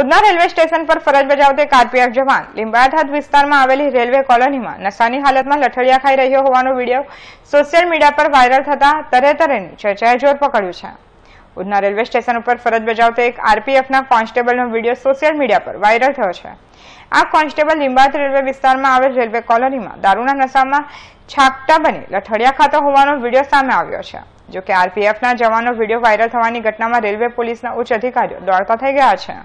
Udhna railway station પર ફરજ બજાવતી કારપીએફ જવાન લીંબાયત હાથ વિસ્તારમાં આવેલી રેલવે કોલોનીમાં નશાની હાલતમાં લઠડિયા ખાઈ રહ્યો હોવાનો વિડીયો સોશિયલ મીડિયા પર વાયરલ થતા તરે તરેની ચર્ચાએ જોર પકડ્યું છે ઉધના રેલવે સ્ટેશન ઉપર ફરજ બજાવતો એક આરપીએફના કોન્સ્ટેબલનો વિડીયો સોશિયલ મીડિયા પર વાયરલ થયો છે આ કોન્સ્ટેબલ લીંબાત રેલવે વિસ્તારમાં આવેલ રેલવે કોલોનીમાં દારૂના નશામાં છાકટા બની લઠડિયા ખાતો હોવાનો વિડીયો સામે આવ્યો છે જોકે આરપીએફના જવાનો વિડીયો વાયરલ થવાની ઘટનામાં રેલવે પોલીસના ઉચ્ચ અધિકારીઓ દોડતા થઈ ગયા છે